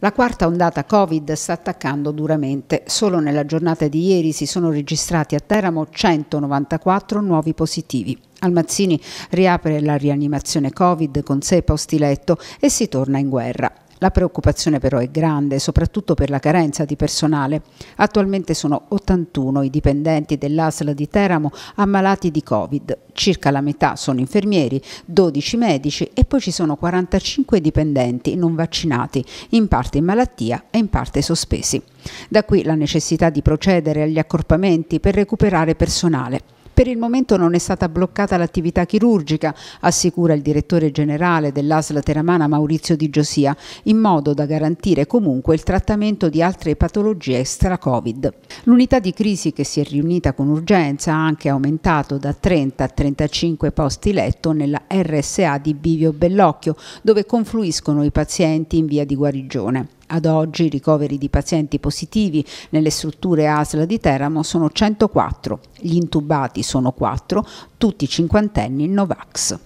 La quarta ondata Covid sta attaccando duramente. Solo nella giornata di ieri si sono registrati a Teramo 194 nuovi positivi. Almazzini riapre la rianimazione Covid con sé posti letto e si torna in guerra. La preoccupazione però è grande, soprattutto per la carenza di personale. Attualmente sono 81 i dipendenti dell'ASL di Teramo ammalati di Covid. Circa la metà sono infermieri, 12 medici e poi ci sono 45 dipendenti non vaccinati, in parte in malattia e in parte sospesi. Da qui la necessità di procedere agli accorpamenti per recuperare personale. Per il momento non è stata bloccata l'attività chirurgica, assicura il direttore generale dell'ASLA Teramana Maurizio Di Giosia, in modo da garantire comunque il trattamento di altre patologie extra-Covid. L'unità di crisi che si è riunita con urgenza ha anche aumentato da 30 a 35 posti letto nella RSA di Bivio Bellocchio, dove confluiscono i pazienti in via di guarigione. Ad oggi i ricoveri di pazienti positivi nelle strutture ASL di Teramo sono 104, gli intubati sono 4, tutti cinquantenni Novax.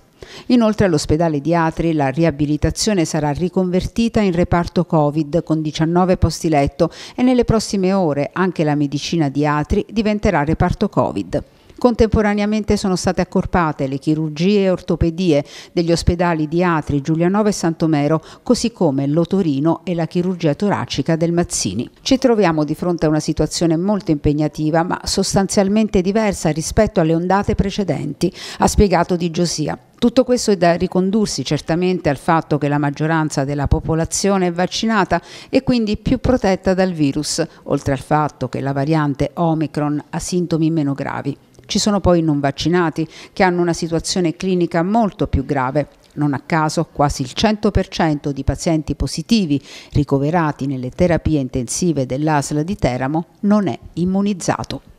Inoltre all'ospedale di Atri la riabilitazione sarà riconvertita in reparto Covid con 19 posti letto e nelle prossime ore anche la medicina di Atri diventerà reparto Covid. Contemporaneamente sono state accorpate le chirurgie e ortopedie degli ospedali di Atri, Giulianova e Santomero, così come l'otorino e la chirurgia toracica del Mazzini. Ci troviamo di fronte a una situazione molto impegnativa, ma sostanzialmente diversa rispetto alle ondate precedenti, ha spiegato Di Giosia. Tutto questo è da ricondursi certamente al fatto che la maggioranza della popolazione è vaccinata e quindi più protetta dal virus, oltre al fatto che la variante Omicron ha sintomi meno gravi. Ci sono poi i non vaccinati che hanno una situazione clinica molto più grave. Non a caso quasi il 100% di pazienti positivi ricoverati nelle terapie intensive dell'ASL di Teramo non è immunizzato.